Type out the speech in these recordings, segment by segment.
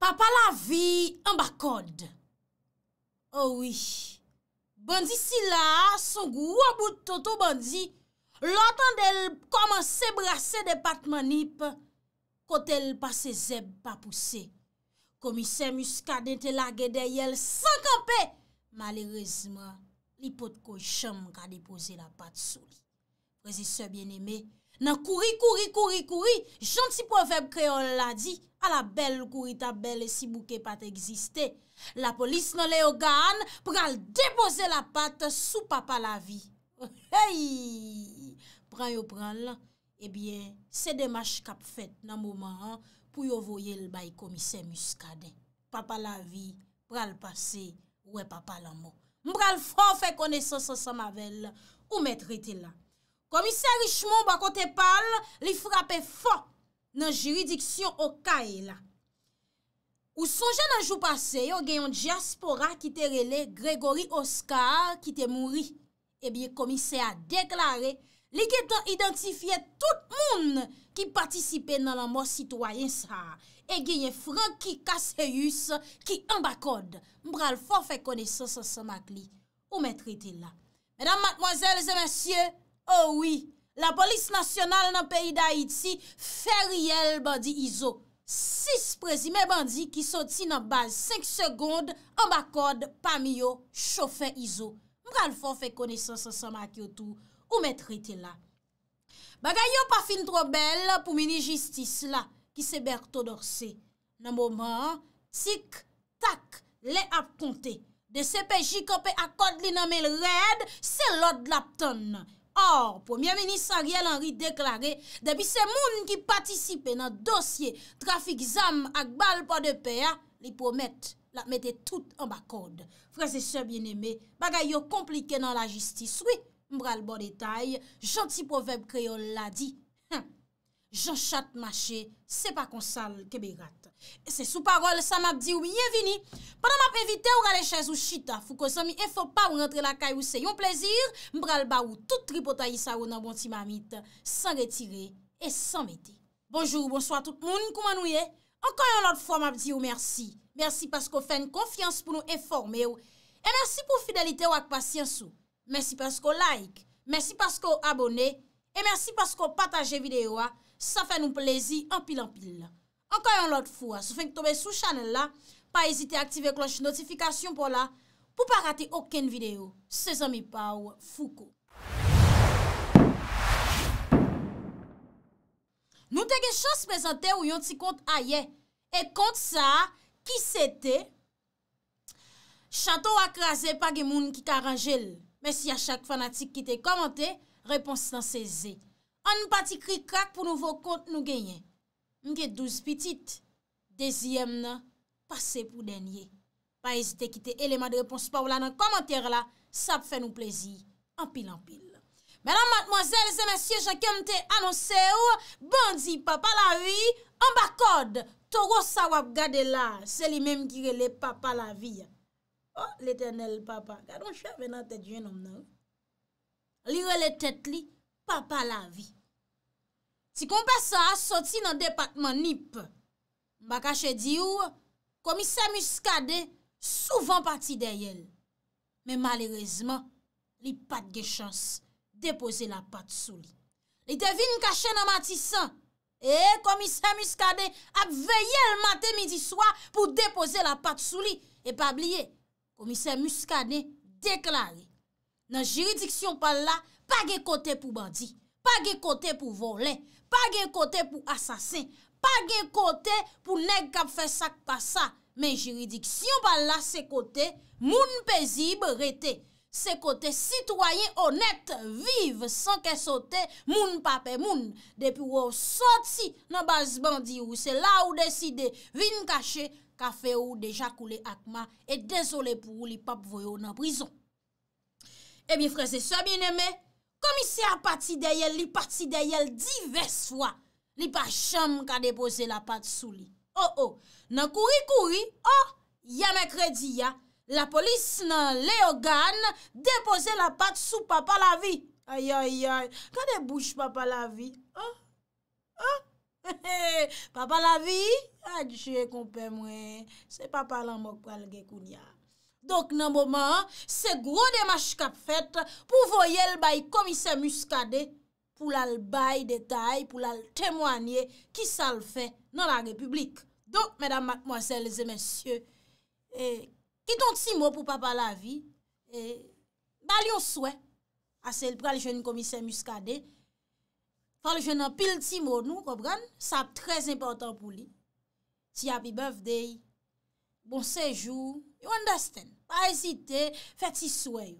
Papa la vi ambakode. Ouwi, oh bandi si la, son gwo abou toto bandi, lotan del koman se brase de patmanip, kote l pa se zeb pa puse. Komise muska dente la gede yel sankanpe, malerezman, li pot ko chanm ka depose la patso. Prezise bieneme, Nan kouri, kouri, kouri, kouri, jant si poveb kreol la di, ala bel kouri ta bel e si bouke pat egziste. La polis nan le yo ga an, pral depose la pat sou papa la vi. Pran yo pran la, ebyen, se demache kap fet nan mouman an pou yo voye l bayi komise muskade. Papa la vi, pral pase, wè papa la mo. Mpral fò fè kone sò sa mavel, ou mè trite la. Komise Richemont bako te pal li frapè fò nan juridiksyon o ka e la. Ou sonje nan jou pase yo genyon Diaspora ki te rele Gregory Oscar ki te mouri. E biye komise a deklare li genyon identifiye tout moun ki patisipe nan la mò sitwayen sa. E genyon Franky Kaseyus ki an bakod mbral fò fè kone sò sa mak li ou mè trite la. Mèdam matmoazèl zè mèsyè. Oh Ouwi, la polis nasyonal nan peyi da iti, feriyel bandi izo. Sis prezime bandi ki soti nan baz, sek sekonde, an bakod, pamiyo, chofen izo. Mbran fon fe konesan sa sa makyotou, ou men trete la. Bagay yo pa fin trobel pou mini jistis la, ki se ber to dorsi. Nan mouman, sik, tak, le ap konte. De se peji ka pe akod li nan men red, se lod lap ton nan. Or, Premier Ministariel Henry deklaré, debi se moun ki patisipe nan dosye trafik zam ak bal pa de peya, li pou mette, la mette tout an bak kode. Frese se bieneme, bagay yo komplike nan la jistis, wik mbral bo detay, janti poveb kreol la di. Jan chat mache, se pa konsal kebe irat. Se sou parol, sa map di ou biye vini. Padan map evite ou gale chèz ou chita, fou ko zomi e fò pa ou rentre la kay ou se yon plezir, mbral ba ou tout tripotayi sa ou nan bonti mamit, san retire et san mette. Bonjour, bonsoir tout moun, kouman oh, ou ye? Enkanyan lot fò map di ou mersi. Mersi pasko fèn konfians pou nou eforme ou. E mersi pou fidelite ou ak pasyans ou. Mersi pasko like. Mersi pasko abone. E mersi pasko pataje videyo a. Sa fè nou plezi anpil anpil. Ankoy an lot fwa, sou fèk tobe sou chanel la, pa ezite aktive kloche notifikasyon pou la, pou pa rate oken video. Se zanmi pa ou fuko. Nou te gen chans prezante ou yon ti kont a ye. E kont sa, ki se te? Chanto akraze pa gemoun ki karanjel. Men si a chak fanatik ki te komante, repons nan se ze. An nou pati kri krak pou nou vokont nou genyen. Mke douz pitit, Deziyem nan, Pase pou denye. Pa esite kite eleman de repons pa ou la nan komantere la, Sa pe fe nou plezi, An pil an pil. Menan matmozèl, Zè mèsyè, Chakèm te anonsè ou, Bondi papa la vi, An bakod, Toro sa wap gade la, Se li mèm gire le papa la vi. Oh, l'eternel papa, Gade mou chève nan tèt jenom nan. Lire le tèt li, pa lavi. Ti kompesa a soti nan departman nip, mbakache di ou, komise muskade, souvan pati de yel. Men malerezman, li pat ge chans, depose la pat souli. Li devine kache nan matisan, e komise muskade, ap veyel mate midi swa, pou depose la pat souli, e pa bliye, komise muskade deklare, nan jiridiksyon pal la, Pa ge kote pou bandi, pa ge kote pou volen, pa ge kote pou asasen, pa ge kote pou neg kap fesak pa sa. Men jiridik, si yo bala se kote, moun pezibe rete. Se kote, sitwoyen onet, vive, san ke sote, moun pape moun. Depi ou soti nan baz bandi ou se la ou deside, vin kache, kafe ou deja koule akma, et dezole pou ou li pap voyo nan prizon. Ebi eh freze, soye bineme? Komisya pati de yel, li pati de yel divers fwa. Li pa chanm ka depose la pat sou li. Oh oh, nan kouri kouri, oh, yame kredi ya. La polis nan le ogan depose la pat sou papa la vi. Ayayay, ka de bouche papa la vi? Oh, oh, he he, papa la vi? Adjouye kompe mwen, se papa la mok palge koun ya. Donk nan moman, se gro de mach kap fet pou voyel bayi komise muskade pou lal bayi detay pou lal temwanye ki sal fe nan la republik. Donk, mèdam, mòsel, zè mèsyè, ki ton timo pou papa la vi, balyon souè asèl pral jen komise muskade. Pral jen an pil timo nou, kopran, sa ap trez importan pou li. Ti api bev dey. Bon sejou, yon daste, pa esite, fe ti souye,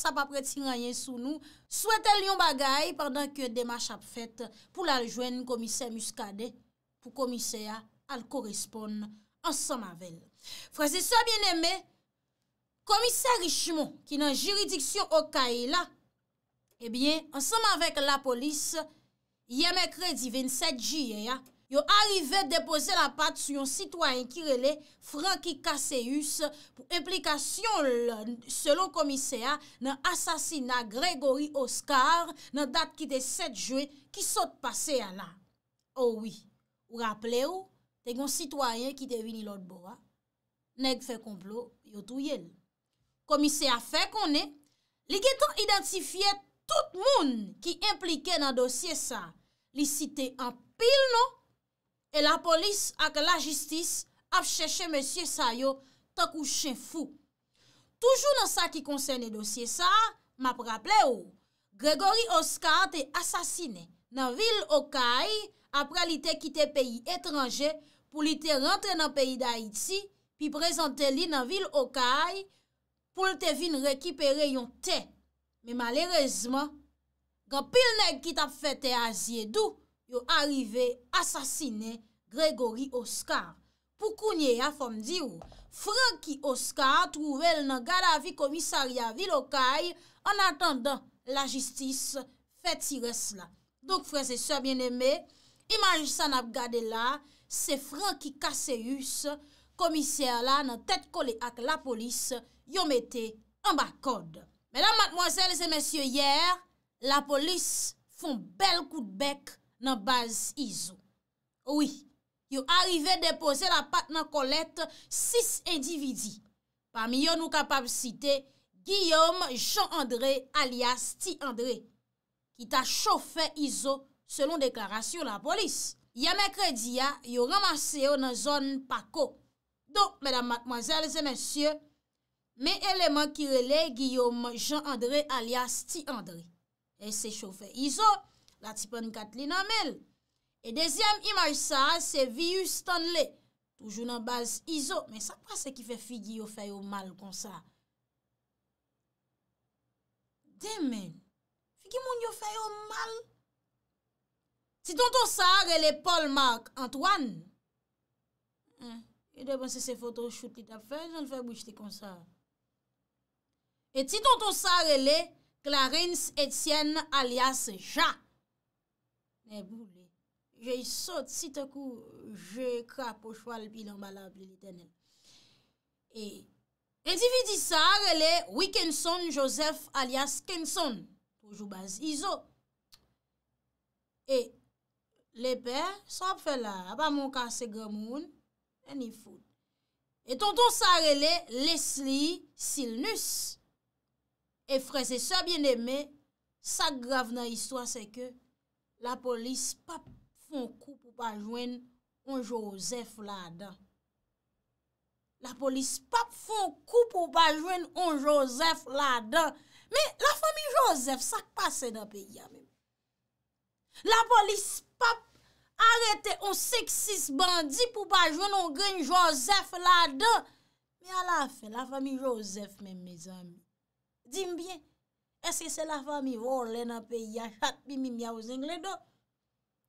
sa pa pre ti rayen sou nou. Souwete lyon bagay, pardant ke dema chap fete pou la jwen komise muskade, pou komise ya al korespon ansam avèl. Frase so bien eme, komise Richemont, ki nan jiridiksyon okaye la, e bien, ansam avèk la polis, yeme kredi 27 juye ya, Yo arive depose la pat sou yon sitwayen kirele, Franky Kaseyus, pou implikasyon selon komiseya, nan asasina Gregory Oscar, nan dat ki te set jwe, ki sot paseya la. Ouwi, ou rappele ou, te yon sitwayen ki te vini lot bo a, neg fe komplo, yo tou yel. Komiseya fe konen, li geto identifiye tout moun ki implike nan dosye sa, li site an pil nou, E la polis ak la jistis ap chèche mèsyè sa yo tak ou chè fou. Toujou nan sa ki konseyne dosye sa, map rapple ou. Gregory Oscar te asasine nan vil okay ap pralite kite peyi etranje pou li te rentre nan peyi da iti pi prezante li nan vil okay pou li te vin rekipere yon te. Me malerezman, gwa pil neg ki tap fète aziye dou. yo arrive asasine Gregory Oscar. Pou kounye a fom di ou, Frankie Oscar trouvel nan gada vi komisaria vilokay, an atan dan la jistis fet si res la. Donk frese soye bien eme, imajisan ap gade la, se Frankie Kaseus, komiser la nan tet kole ak la polis, yo mette an bak kode. Menan matmosele se mensyo yer, la polis fon bel kout bek nan baz Izo. Ouwi, yon arrive depose la pat nan kolet 6 individi. Parmi yon nou kapab site, Guillaume Jean-André alias Ti-André ki ta chofe Izo selon deklarasyon la polis. Yame krediya, yon ramase yo nan zon Pako. Do, mèdam matmazèl zè mèsyè, mè eleman ki rele Guillaume Jean-André alias Ti-André e se chofe Izo, La ti pen Katlina Mel. E dezyam imaj sa, se Vius Stanley. Toujoun an baz Iso. Men sa pa se ki fe Figi yo fe yo mal kon sa? Demen, Figi moun yo fe yo mal? Ti ton ton sa rele Paul Mark Antoine. E hmm, depan se se fotoshout li ta fe, jen le fe boujte kon sa. E ti ton ton sa rele Clarence Etienne alias Jacques. Ne boube, je yi sot si te kou, je krap po chwal pilan balap li tenen. E, edi vi di sa, rele, wikenson josef alias kenson, pou joubaz izo. E, le pe, sa pfe la, apan moun ka se gomoun, eni foun. E tonton sa rele, lesli silnus. E freze sa bieneme, se sa grave nan histwa se ke, La polis pap fon kou pou pa jwen an Josef la dan. La polis pap fon kou pou pa jwen an Josef la dan. Men la fami Josef sak pase nan pey ya men. La polis pap arete an seksis bandi pou pa jwen an gen Josef la dan. Men ala fe, la fami Josef men, mes ami. Dime bien. Eske se la fami vor lè na pe yachat mi mi ya wzenk lè do?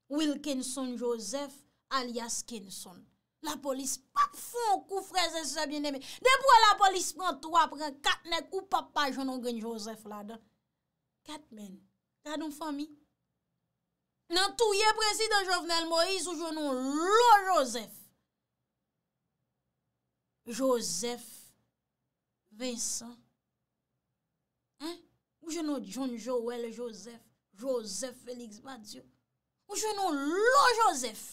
Wilkinson Joseph alias Kenzon. La polis pa fon kou freze se bi nèmè. Dè pou la polis pran 3 pran 4 nèk ou papa jounon gen Joseph la da. 4 men. Kade ou fami? Nan touye prezident Jovenel Moïse ou jounon lo Joseph. Joseph Vincent. Hmm? Ou jenon John Joel Joseph, Joseph Félix Badiou, ou jenon lò Joseph.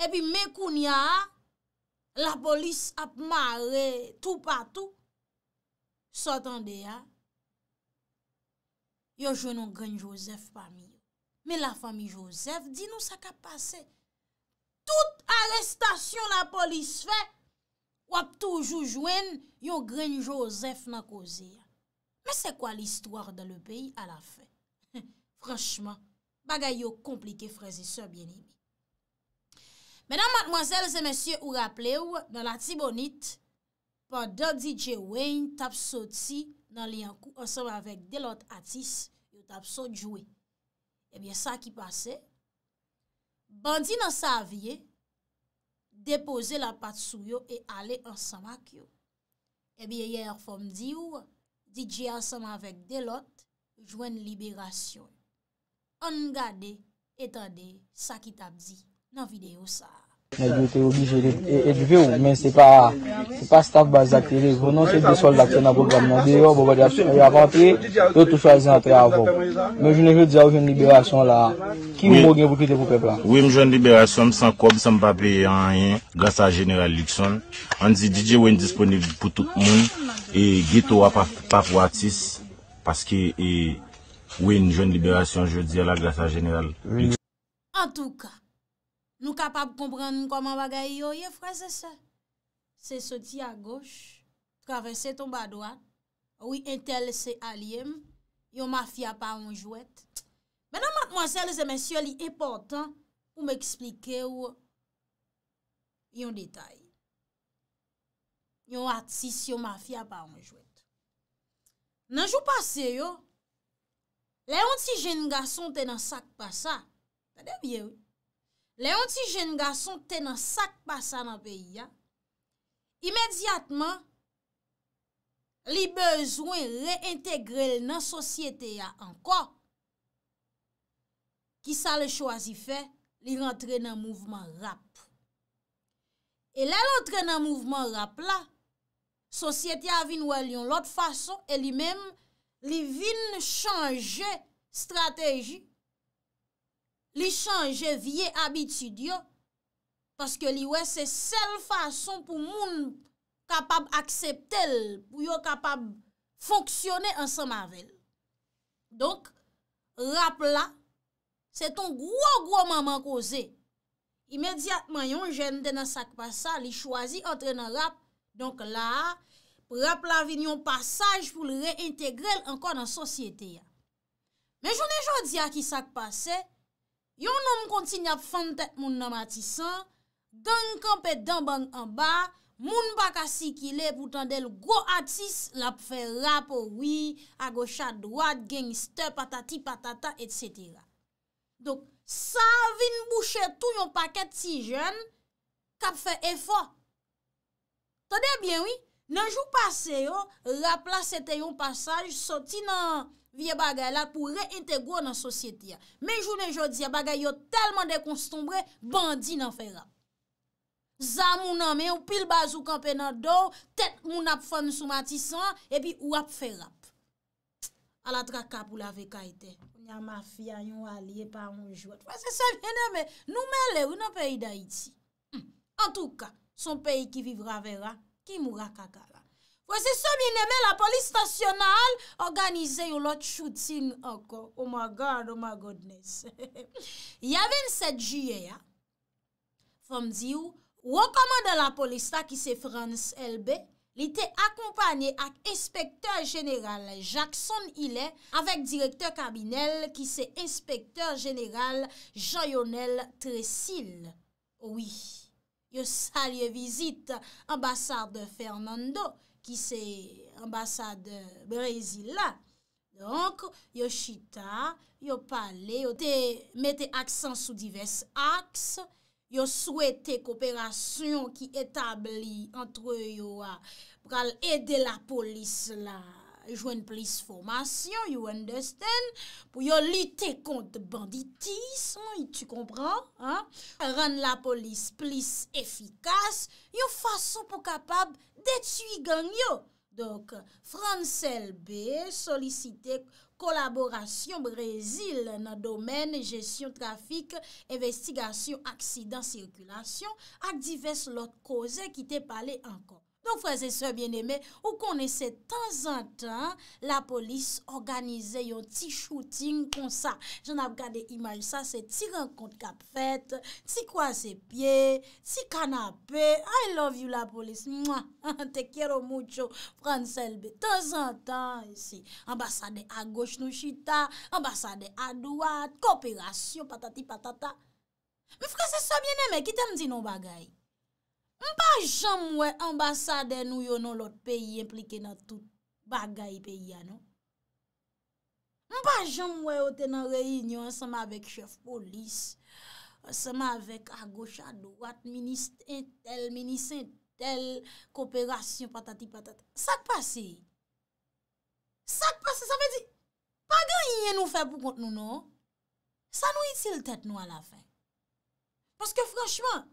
Ebi mè koun ya, la polis ap mare tou patou, sotan de ya, yo jenon gren Joseph pa mi. Me la fami Joseph, di nou sa ka pase, tout arrestasyon la polis fe, wap tou jou jwen, yo gren Joseph na koze ya. Mè se kwa l'histoire dan le peyi a la fè? Franchman, bagay yo komplike freze se bjeni. Mèdan matmoazel se mèsye ou gaple ou, nan la ti bonit, pa do DJ Wayne tapso ti nan li an kou ansan avèk delot atis, yo tapso djouè. Ebyen sa ki pase, bandi nan sa avye, depose la pat sou yo e ale ansan ak yo. Ebyen eh yè yè reform di ou, ebyen yè yè yè. DJ asan avèk delot, jwen liberasyon. An gade, etade, sakitabzi nan videyo sa. Mè jwè te obi jwè, et vè ou, men se pa, se pa staf baz akterè, jwè nan se desol dakten nan programman, jwè yo, boba de a rentre, yo tou chwa zi rentre avò. Mè jwè jwè dja ou jwen liberasyon la, ki mò gen pou kite pou pe plan. Mè jwè jwen liberasyon, mè san kòb, mè san papè an yè, gasa generalik son. An zi DJ wè disponib pou tout moun, E gito wap apwatis, paske e wè yon joun liberasyon, jwè di ala glasa jeneral. An tou ka, nou kapab komprenn koman bagay yo ye fra se se. Se soti a goch, karese ton badwa, wè yon tel se aliem, yon mafya pa yon jwet. Menan mat mwansel se mensyo li epotan, ou m eksplike ou yon detay. yon atis yon mafya pa anjwet. Nanjou pase yo, le yon ti jen gason te nan sak basa, ta devye yo, le yon ti jen gason te nan sak basa nan peyi ya, imediatman, li bezwen reintegre li nan sosyete ya anko, ki sa le chwazi fe, li rentre nan mouvman rap. E le rentre nan mouvman rap la, Sosyeti avin wè li yon lot fason, e li men li vin chanje strategi, li chanje vie abitid yo, paske li wè se sel fason pou moun kapab akseptel, pou yo kapab fonksyone ansan mavel. Donk, rap la, se ton gwo gwo maman koze, imediatman yon jen dena sakpa sa, li chwazi entre nan rap, Donk la, prap la vin yon pasaj pou l reintegre l ankon an sosyete ya. Men jone jodi a ki sak pase, yon nan konti nye ap fante moun nan matisan, denk anpe den bang anba, moun baka si ki le boutan del go atis, la pfe rap oh oui, agosha dwad, gengster, patati, patata, etc. Donk sa vin boucher tou yon paket si jen, kap fe efok. Tadebyen wè, nanjou pase yo, rap la sete yon pasaj, soti nan vie bagay la pou re-integwo nan sosyete ya. Menjou nenjou diya, bagay yo telman dekonsitombre, bandi nan fè rap. Zan mounan mè, ou pil bazou kampenat do, tet moun ap fon sou matisan, epi wap fè rap. Alat rakap ou la vekaitè. Nyan ma fia yon waliye pa moun jwot. Wè se se venè mè, nou men lè wè nan peyi da iti. En tout ka, Son peyi ki vivra vera Ki mou la kakara Wè se so mi neme la polis stasyonal Organize yo lot choutin anko Oh my god, oh my godness Ya 27 juye ya Fom di ou Wokamande la polis ta ki se Frans LB Li te akompany ak Espektor general Jackson Ile avèk direktor kabinel Ki se espektor general Jean-Yonel Tresil Ouwi Yo sal yo vizit ambasad Fernando, ki se ambasad Brezi la. Donk, yo chita, yo pale, yo te mette aksan sou divers aks, yo souwete koperasyon ki etabli antre yo a pral ede la polis la. Jwen plis fomasyon, you understand, pou yo lite kont banditisme, tu kompran? Ren la polis plis efikas, yo fason pou kapab detu yi gang yo. Donk, France LB solisite kolaborasyon Brezil nan domen jesyon trafik, investigasyon, aksidan, sirkulasyon, ak divers lot koze ki te pale ankon. Mwen fwese sebyen eme, ou konese tan zan tan la polis organize yon ti shooting kon sa. Jan ap gade imaj sa, se ti renkont kap fet, ti kwa se pie, ti kanapè. I love you la polis. Te kero moucho, fran selbe. Tan zan tan, ambasade a goch nou chita, ambasade a douat, koopirasyon patati patata. Mwen fwese sebyen eme, ki tem ti nou bagay? Mpa jan mwen ambasade nou yo nou lot peyi implike nan tout bagay peyi ya nou. Mpa jan mwen ote nan reyinyon anseman avèk chef polis, anseman avèk a gocha, a dorat, minis entel, minis entel, kooperasyon, patati patati. Sak pase. Sak pase. Sa fè di bagay yon nou fè pou kont nou nou. Sa nou iti l tèt nou a la fè. Paske franchman,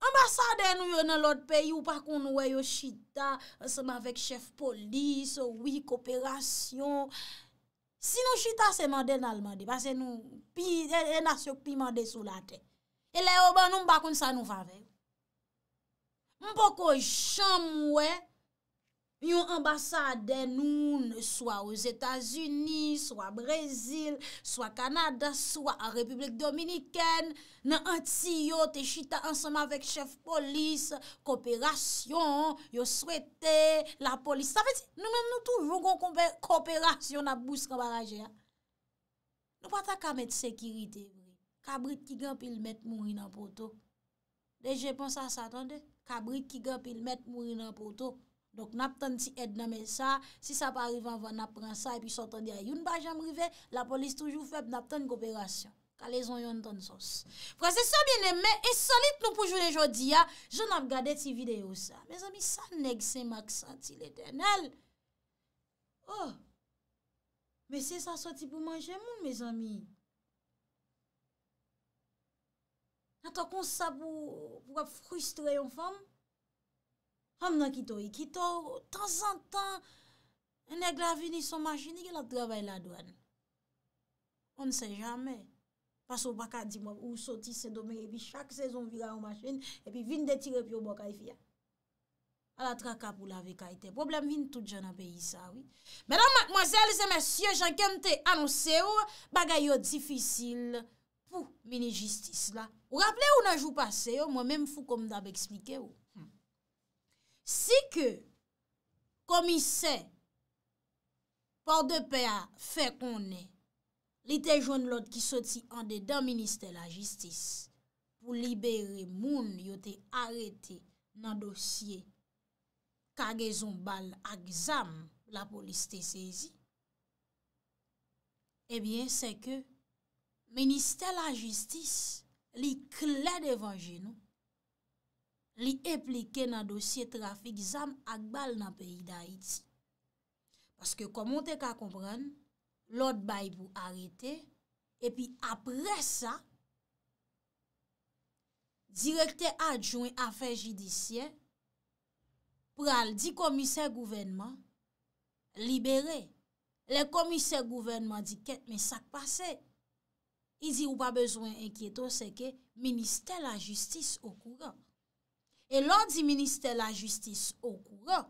Ambasade nou yo nan lot peyi ou pa kon nou wey yo chita, seman vek chef polis, wik, operasyon. Si nou chita seman de nan alman de, pase nou pi, enasyok e pi man de sou la te. E le oban nou mba kon sa nou fa vek. Mpo ko jom wey, Vi yon ambasade denoun, swa ouz Etasuni, swa Brezil, swa Kanada, swa Republik Dominiken, nan anti yo te chita ansama vek chef polis, kooperasyon, yo swete, la polis, sa fe ti, nou men nou touvoun kon kooperasyon nan Bouskambaraje. Nou pata kamet sekirite, kabrit ki gen pil met mouni nan poto. Deje pan sa satande, kabrit ki gen pil met mouni nan poto. Dok nap tan ti ed nan men sa, si sa pa arrivan vwa nap pran sa, epi sotan di a yon bajan mrive, la polis toujou feb nap tan kooperasyon. Kale zon yon tan sos. Frase sa bine men, e solit nou poujou yon jodi ya, joun ap gade ti video sa. Me zami, sa neg se mak sa ti l'eternel. Oh, me se sa soti pou manje moun, me zami. Na to kon sa pou wap frustre yon fam, Ham nan kito, yi kito, tan zan tan, yon e neg la vini son majini, yon la travay la dwen. On se jamen. Pas ou baka di mwen, ou soti se domen, e pi chak sezon vina yon majini, e pi vin detire pi ou moka yi fia. A la trakap ou la veka ite. Problem vin tout jan apayi sa, oui. Menan, madmoazel, se mesye, jankem te anose yo, bagay yo difisil, pou mini jistis la. Ou rappele ou nan jou pase oh, yo, mwen men fou kom dab eksplike yo. Oh. Si ke komise por de pe a fe konen li te joun lot ki soti ande dan Ministè la Jistis pou libere moun yo te arete nan dosye kage zon bal a gzam la polis te sezi, e bien se ke Ministè la Jistis li kle devan genou li eplike nan dosye trafik zan akbal nan peyi da iti. Paske komon te ka kompran, lot bay pou arete, epi apre sa, direkte adjouen afe jidisye, pral di komise gouvenman, libere. Le komise gouvenman di ket, men sak pase. I di ou pa bezwen enkyeto, se ke minister la jistis okouran. E lor di minister la justice ou kouro,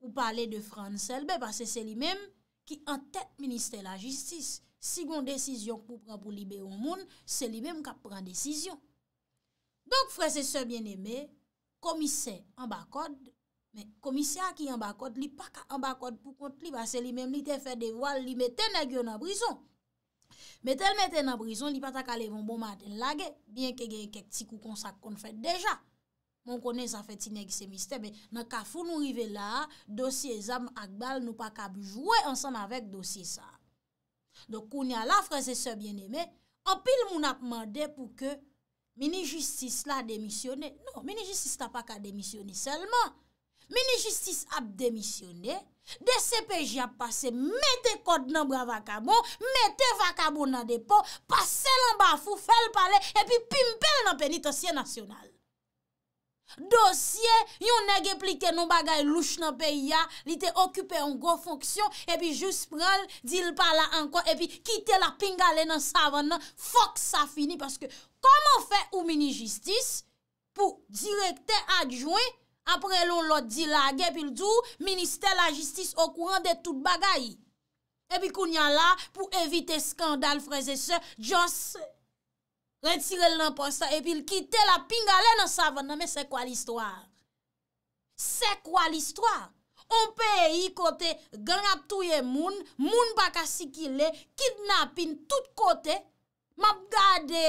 ou pale de France LB, base se li mem ki an tet minister la justice. Si gon desisyon pou pran pou libe ou moun, se li mem ka pran desisyon. Donk fwese se bieneme, komise en bakod, komise a ki en bakod, li pa ka en bakod pou kont li, base se li mem li te fe devol, li meten e gyo nan brison. Meten meten nan brison, li pata ka levon bon maten lage, bien ke gen kek ti kou konsak kon fet deja. moun konen zafet ti neg se miste, men nan ka foun nou rive la, dosi e zam akbal nou pa kab jwè ansan avèk dosi sa. Dok koun ya la, franse se bien eme, an pil moun ap mande pou ke mini-justis la demisyone. Non, mini-justis ta pa ka demisyone selman. Mini-justis ap demisyone, de sepe jya pase, mete kod nan bra vakamo, mete vakamo nan depo, pase lan ba foun, fel pale, epi pimpe nan penitosye nasyonal. Dosye yon egeplike nou bagay louch nan peyi ya Li te okupe yon go fonksyon Epi jous prel, dil pala anko Epi kite la pingale nan savan nan Fok sa fini Paske koman fe ou mini jistis Po direkte adjouen Apre lon lot dilage Epi ldou, minister la jistis Okouran de tout bagay Epi kounya la Po evite skandal freze se Djos e Retire l nan posta epi l kite la pingale nan savan nan me se kwa l istwa? Se kwa l istwa? On pe yi kote, gen ap touye moun, moun baka siki le, kidnapin tout kote, map gade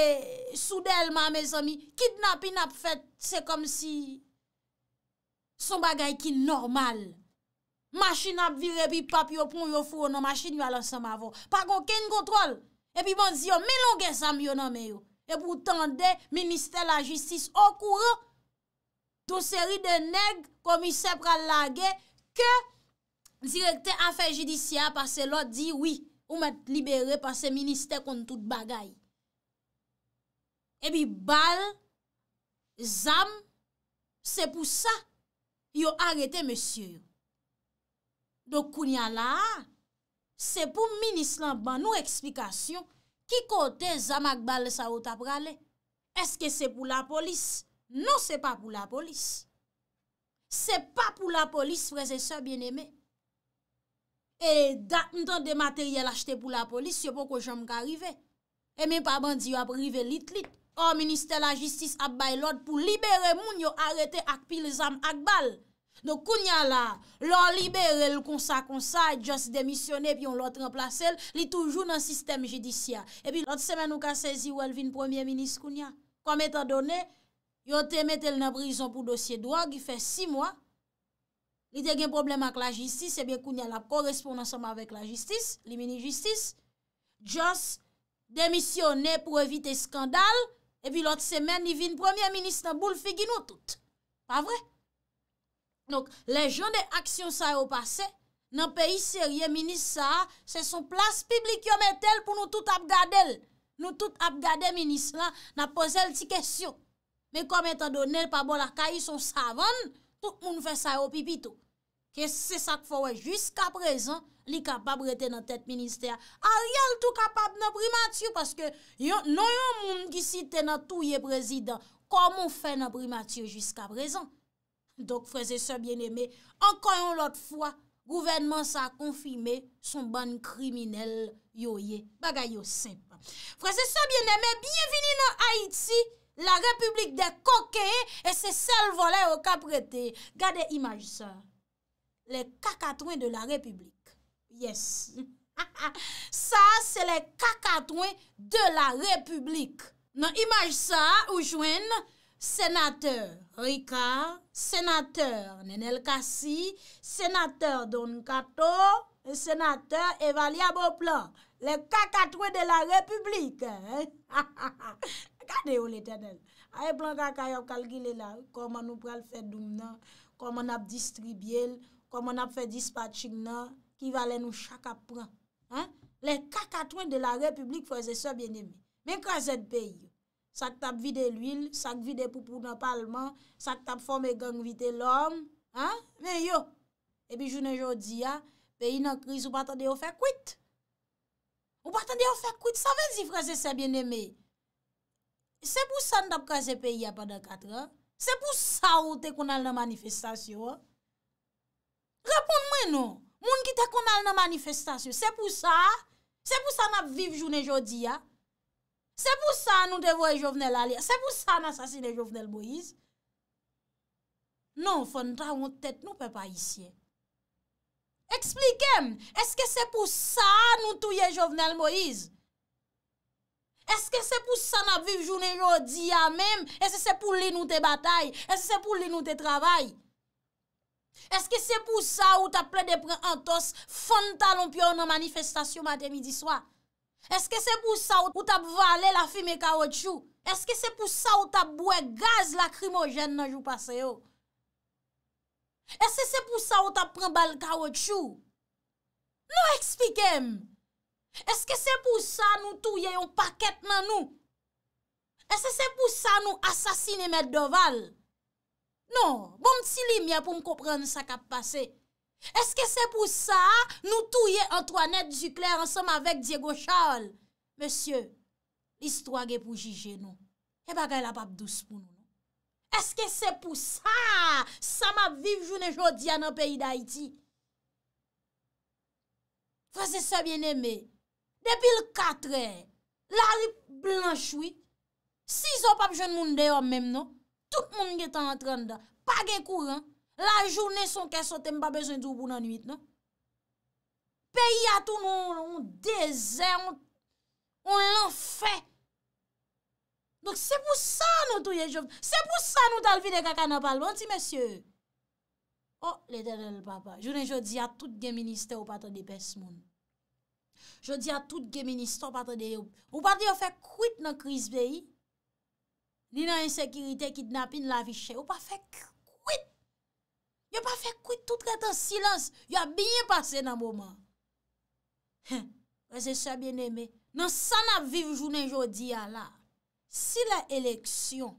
sudel ma me zomi, kidnapin ap fet se kom si son bagay ki normal. Masin ap vire epi pap yo pon yo fwo nan masin yo alan sa mavo. Par kon ken kontrol epi ban zi yo me lon gen sam yo nan me yo. e pou tende minister la justice okouro, ton seri de neg komise pral lage, ke direkte afe jidisia pa se lo di, oui, ou met libere pa se minister kon tout bagay. Ebi bal, zam, se pou sa, yo arete monsie. Dok kounya la, se pou minister la ban nou eksplikasyon, Ki kote zam akbal sa wot ap rale? Eske se pou la polis? Non se pa pou la polis. Se pa pou la polis, prese se bieneme. E dat mtande materyel achete pou la polis, yo pou ko jom ka rive. E men pa bandi yo ap rive lit lit. O minister la justice ap bay lode pou libere moun yo arete ak pil zam akbal. Nou kounya la, lor libere l konsa konsa, jos demisyone, pi yon lot remplase l, li toujou nan sistem jidisyan. E pi lot semen nou ka sezi ou el vin premier minis kounya. Kom etan donen, yon te metel nan brison pou dosye doa, ki fe si mwa, li te gen problem ak la jistis, e bi kounya la pkoresponde ansama avèk la jistis, li mini jistis, jos demisyone pou evite skandal, e pi lot semen li vin premier minis nan bou l figi nou tout. Pa vre? Nouk, lejyon de aksyon sa yo pase, nan peyi serye, minis sa, se son plas piblik yo metel pou nou tout apgade el. Nou tout apgade, minis la, na pose el ti kesyon. Me kom etan do, nel pa bon la kayi son savon, tout moun fe sa yo pipi tou. Ke se sak fowe, jusqu'a prezant, li kapab rete nan tet minis te a. A real tou kapab nan primatiyo, paske nou yon moun ki site nan tou ye prezident, kom moun fe nan primatiyo jusqu'a prezant. Donk freze se bien eme, ankon yon lot fwa, gouvernement sa konfime son ban kriminel yo ye. Bagay yo sempan. Freze se bien eme, bienveni nan Haiti, la republik de koke, e se sel vole yo ka prete. Gade imaj sa, le kakatwen de la republik. Yes. Sa se le kakatwen de la republik. Nan imaj sa, ou jwen nan... Senatèr Rika, senatèr Nenel Kassi, senatèr Don Kato, senatèr Evali Aboplan, lè kakatwen de la republik. Gade ou lè tenèl, aè plan kakayop kal gile la, koman nou pral fèdoum nan, koman ap distribyèl, koman ap fèd dispatik nan, ki valè nou chaka pran. Lè kakatwen de la republik fòzè sò bjenèm, men kwa zèt peyi. Sak tap vide l'il, sak vide poupou nan palman, sak tap fome gang vide l'om. Ha? Ve yo. Ebi jounen jodi ya, peyi nan kriz ou patande yo fe kwit. Ou patande yo fe kwit, sa ve zi fraze se bien eme. Se pou sa n tap kaze peyi apan de katran? Se pou sa ou te kon al nan manifestasyon? Rapon mwen nou, moun ki te kon al nan manifestasyon. Se pou sa, se pou sa nap vive jounen jodi ya, Se pou sa nou te voye jovnel alè? Se pou sa nan sasine jovnel Moïse? Non, fondra woun tèt nou pe pa isye. Eksplikem, eske se pou sa nou touye jovnel Moïse? Eske se pou sa nan vive jounè jò di ya mèm? Eske se pou li nou te batay? Eske se pou li nou te travay? Eske se pou sa ou ta ple depren an tos fonda loun pyo nan manifestasyon matè midi swa? Eske se pou sa ou tap vale la fime ka wotsou? Eske se pou sa ou tap bwe gaz lakrimogen nan jou pase yo? Eske se pou sa ou tap prembal ka wotsou? Nou ekspikem? Eske se pou sa nou touye yon paket nan nou? Eske se pou sa nou asasine med do val? Non, bon tsilim ya pou m kopran sa kap pase yo. Eske se pou sa nou touye Antoinette Ducler ensem avek Diego Charles? Monsye, istwa ge pou jije nou. E bagay la pap douz pou nou. Eske se pou sa sa map viv jounen jodi anan peyi da iti? Fransese bien eme, depil katre, la rip blanchoui, si zo pap joun moun deyo mèm nou, tout moun ge tan entran da, pa ge kouran, La jounen son kesote, m pa bezon tou pou nan nwit, nan? Peyi a tou nou, m dezen, m l'on fè. Donk se pou sa nou tou ye jov, se pou sa nou dal vide kaka napal, bon ti, mesye? Oh, le tèlèl papa, jounen jò di a tout gen ministè ou patè de pes moun. Jò di a tout gen ministè ou patè de... Ou patè yo fè kouit nan kriz beyi? Ni nan yon sekirite kidnapin la vichè, ou pa fè kouit? Yo pa fek kouy tout kwen ton silans, yo ap binyen pase nan mouman. Hè, wè se sè bien eme, nan san ap viv jounen jodi ya la, si la eleksyon,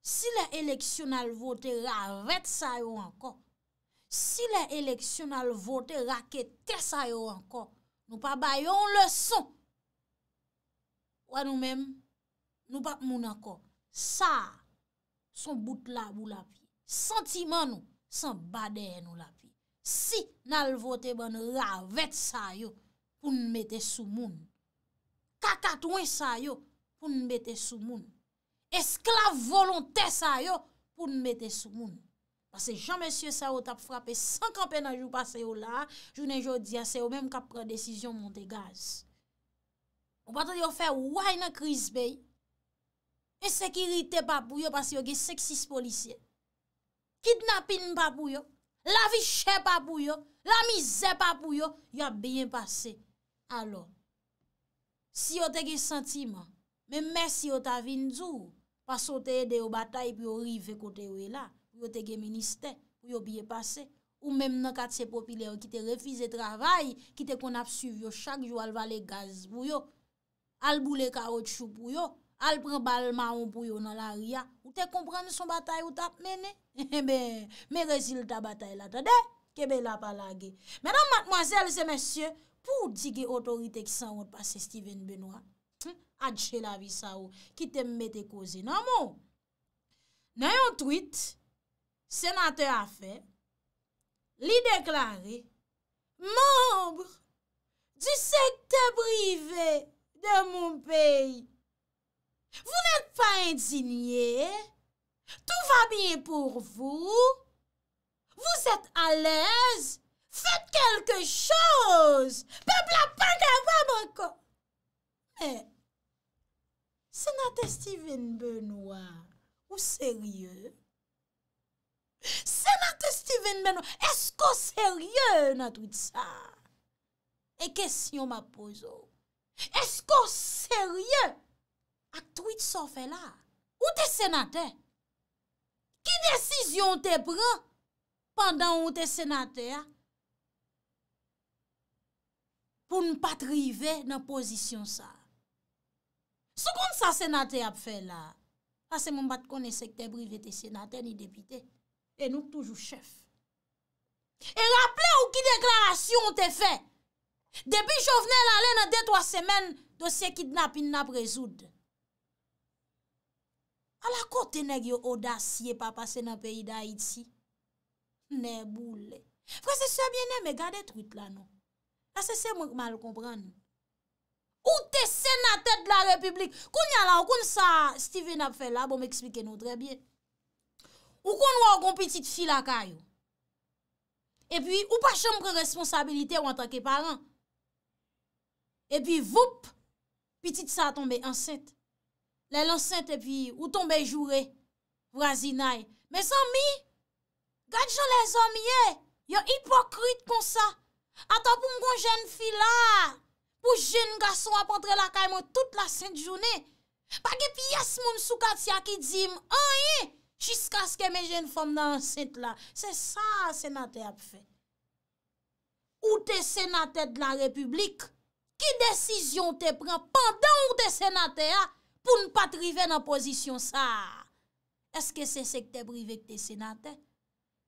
si la eleksyon al vote ra vet sa yo ankon, si la eleksyon al vote ra ketè sa yo ankon, nou pa bayon lè son. Wè nou mèm, nou pa moun ankon, sa son bout la bou la pi. Sentiment nou, San badeye nou la pi. Si nan l vote ban ravet sa yo, pou n mette sou moun. Kakat wè sa yo, pou n mette sou moun. Eskla volonte sa yo, pou n mette sou moun. Pase jan mè sye sa yo tap frape, sankan pe nan jou pase yo la, jounen jou diya se yo, mèm kap pran desisyon monte gaz. Mwen patan yo fè wèy nan kriz bèy, mè e sekirite pa pou yo, pase yo gen seksis polisye. Kitnapin pa pou yo, la vichè pa pou yo, la mizè pa pou yo, yo ap byen pase. Alo, si yo tege sentimen, men mè si yo ta vin djou, pa sote yede yo batay pou yo rive kote we la, yo tege minister pou yo byen pase, ou menm nan kat se popile yo kite refize travay, kite kon ap suyo chak, yo alva le gaz pou yo, albou le karot chou pou yo, albou le balman pou yo nan la ria, Te komprenne son batay ou tap mene? E eh be, me rezil ta batay la ta de, ke be la palage. Menan matmoazel se mesye, pou di ge otorite ki san wote pase Steven Benoit, hm? adje la vi sa ou, ki te mette koze. Nan moun, nan yon tweet, senate a fe, li deklare, mounmbr di sekte brive de moun pey. indziniye, tout va bien pour vous, vous êtes à l'aise, faites quelque chose, peuple a pas d'avance encore. Mais, s'en a testi ven Benoît, ou s'est rieux? S'en a testi ven Benoît, es-ce qu'on s'est rieux nan tout ça? Et question ma pose, es-ce qu'on s'est rieux Ak truit so fe la, ou te senate, ki desisyon te pre, pandan ou te senate a, pou nou pa trive nan posisyon sa. Sou kon sa senate ap fe la, sa se mou bat konese ki te brive te senate ni depite, e nou toujou chef. E rapple ou ki deklarasyon te fe, debi jo vnen la lè nan de twa semen, dosye ki dna pin nap rezoud. A la kote neg yo odasye pa pase nan peyi da iti? Ne boule. Fwa se se biene, me gade truit la nou. A se se mou mal kompran nou. Ou te senatet la republik? Koun nyalan, koun sa Steven ap fè la, bon me eksplike nou drebyen. Ou kon wagon pitit fi la kayo? E pi, ou pa chanm ki responsabilite ou an tanke paran? E pi, voup, pitit sa tombe anset. Lè lansente pi, ou tombe jure, vwazinaj. Me zami, gajan le zami ye, yo ipokrit kon sa, ata pou mkon jen fi la, pou jen gason ap entre la kayman, tout la sent jounen, pagi pi yas moun sou katsi akidzim, an ye, jiska skè me jen fom nan sent la. Se sa, senate ap fe. Ou te senate d la republik, ki desisyon te pren, pandan ou te senate ya, pou n pa trive nan pozisyon sa. Eske se se k te brive k te senate?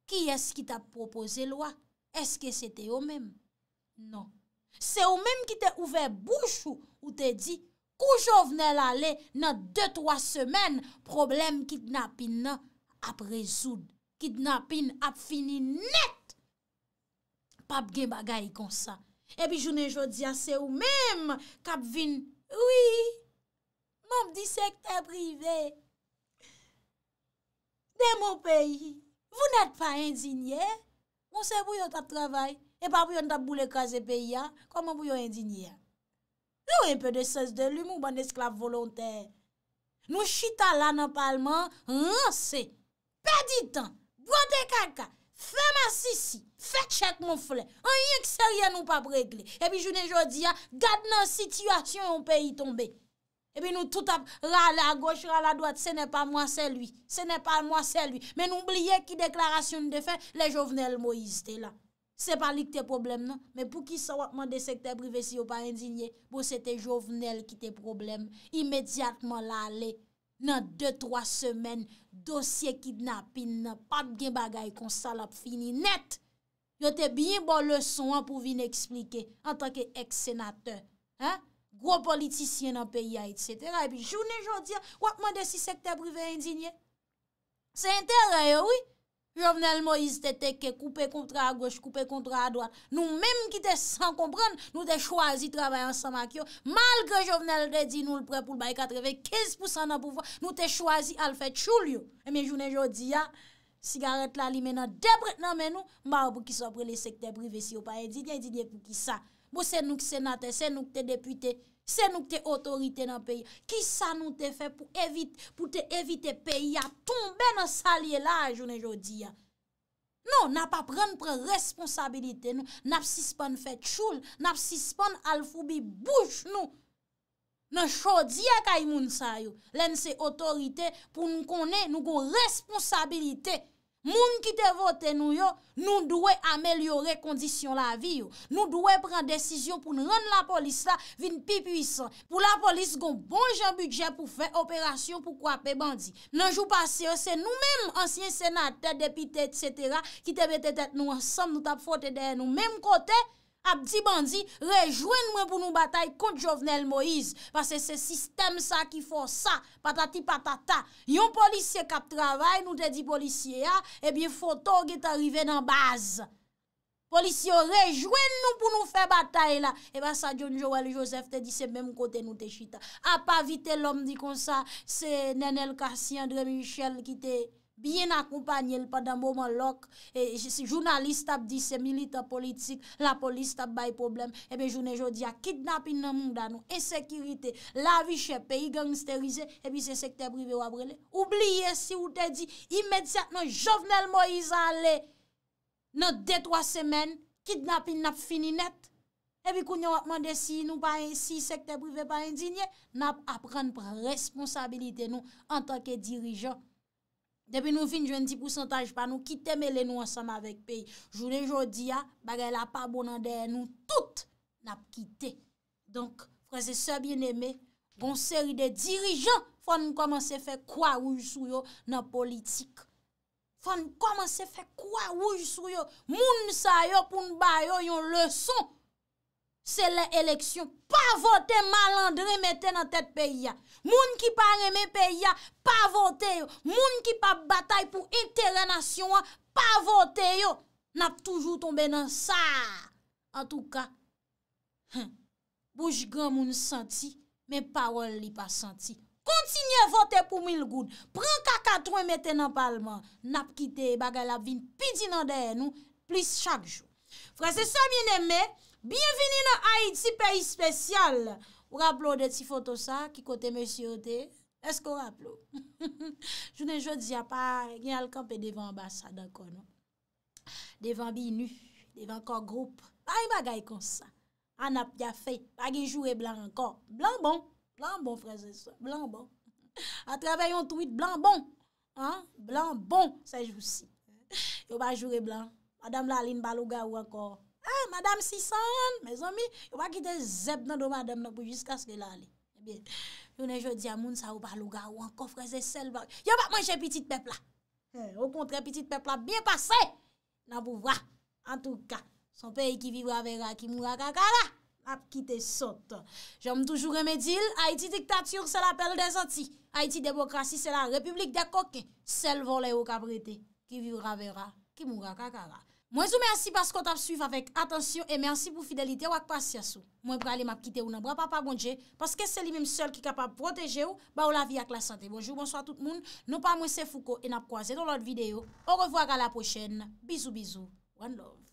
Ki eske ki tap propoze lwa? Eske se te o mem? Non. Se o mem ki te ouve bouchou, ou te di, kou jo vnen lale nan 2-3 semen, problem kitnapin nan ap rezoud. Kitnapin ap fini net. Pap gen bagay kon sa. E bi jounen jodia se o mem, kap vin, wiii, Moun di sektè privè. De moun peyi, voun et pa indignè, moun se bou yon tap travay, e pa bou yon tap bou le kazè peyi ya, koman bou yon indignè. Lou yon pe de ses de l'humou ban esklav volontè. Nou chita lan an palman, an an se, pedi tan, brote kaka, fè ma sisi, fè tchèk moun fle, an yon ki se riyan nou pa bregle. E bi jounen jodi ya, gad nan situasyon yon peyi tombe. E pi nou tout ap rale a goch, rale a doat, se ne pa mwa se lui, se ne pa mwa se lui. Men oubliye ki deklarasyon de fe, le jovenel mwo izite la. Se pa li kte problem nan, men pou ki sa wakman de sekte privé si yo pa indigne, bo se te jovenel ki te problem, imediatman la ale. Nan, 2-3 semen, dosye kidnapin, nan, pat gen bagay kon salap fini net. Yo te biye bon leson an pou vi ne eksplike, an tanke eksenate, he? Gros politisyen nan peyi a, etc. E pi jounen joudi a, wakman de si sektè privè indinye? Se interè yo, oui. Jouvenel Moïse te teke, koupe kontra a goche, koupe kontra a doan. Nou menm ki te san kompran, nou te chwazi travay ansama kyo. Malge jounen joudi a, nou te chwazi al fè tchoulyo. E mi jounen joudi a, sigaret la li menan debret nan menou, mba wapou ki sopre le sektè privè si yo pa indinye, indinye pou ki sa. Bo se nou ki senate, se nou ki te depute, Se nou te otorite nan peyi, ki sa nou te fe pou te evite peyi a tombe nan salye la a jounen jodi a. Nou, nan pa pren pre responsabilite nou, nan ap sispon fet choul, nan ap sispon alfoubi bouch nou. Nan chodi a kay moun sayou, len se otorite pou nou konen nou go responsabilite. Moun ki te vote nou yo, nou dwe amelyore kondisyon la vi yo. Nou dwe pren desisyon pou nou rande la polis la vin pi pwisan. Pou la polis kon bon jan budget pou fe operasyon pou kwape bandi. Nan jou pasi yo, se nou menm ansyen senat, te depite, et cetera, ki te bete tet nou ansan nou tap fote deye nou menm kote. A pti bandi, rejwen mwen pou nou batay kont Jovenel Moïse. Pase se sistem sa ki fò sa, patati patata. Yon polisye kap travay, nou te di polisye ya, ebye foto get arrive nan baz. Polisye rejwen mwen pou nou fè batay la. Eba sa John Joel Joseph te di se mèm kote nou te chita. A pa vite lom di kon sa, se Nenel Karsien, André Michel ki te... biye na kompanyel pa dan mouman lok, jounalist ap di se milita politik, la polis ap bay problem, ebe jounen jodi a kidnapin nan moun dan nou, e sekirite, la vi chepe, i gensterize, ebi eh se sekte prive waprele. Oubliye si ou te di, imediat nan jovenel Moïse ale, nan detwa semen, kidnapin nap fininet, ebi eh kounye wap mande si nou pa, si sekte prive pa indigne, nap ap pran pran responsabilite nou, an tanke dirijan, Depi nou fin jwen ti pousantaj pa nou kiteme lè nou ansam avèk peyi. Jounè jodi ya bagè la pa bonan deyè nou tout nap kitè. Donk prese se bien eme gonseri de dirijan fòn koman se fè kwa wousou yo nan politik. Fòn koman se fè kwa wousou yo moun sa yo poun bayo yon lèson. Se le eleksyon, pa vote malandre mette nan tet peya. Moun ki pa reme peya, pa vote yo. Moun ki pa batay pou inter-nasyon, pa vote yo. Nap toujou tombe nan sa. En touka, boujgan moun senti, men parol li pa senti. Kontinye vote pou mil goun. Pren kakatwen mette nan palman. Nap kite bagalap vin pidin nan dey nou, plis chak joun. Frase sa mien eme, Bienveni nan Haiti, si peyi spesyal. Ou rapplo non? de ti foto sa, ki kote mèsyote, esko rapplo. Jounen jò di apay, gen al kanpe devan ambasada konon. Devan bi inu, devan kon group, pa yi bagay kon sa. An ap ya fe, pa ge jure blan ankon. Blan bon, blan bon freze so, blan bon. A trabay yon twit, blan bon, blan bon se jousi. Yo ba jure blan, a dam la alin balo ga ou ankon. Ha, ah, madame Sison, me zomi, yon pa ki te zeb nan do madame nan pou jiska se la li. Eh Be, lounen jodi ya moun sa ou pa louga ou an kofre se sel bak. Yon pa manche petit pepla. Eh, ou kontre petit pepla, biye pase, nan pou vwa. An tou ka, son peyi ki vivra vera, ki moura kakara, ap ki te sot. Jom toujou remedil, Haiti diktature se la pelle de zoti. Haiti demokrasi se la republik de koke. Sel volè ou ka brete, ki vivra vera, ki moura kakara. Mwen sou mè ansi bas kon tap suiv avèk. Atensyon e mè ansi pou fidelite wak pas yasou. Mwen pralè map kite ou nan bra pa pa bondje. Paske se li mè msel ki kapab proteje ou. Ba ou la vi ak la sante. Bonjou, bonsoit tout moun. Nou pa mwen se fuko en ap kwaze do lot videyo. Ou revwak a la pochen. Bizou, bizou. One love.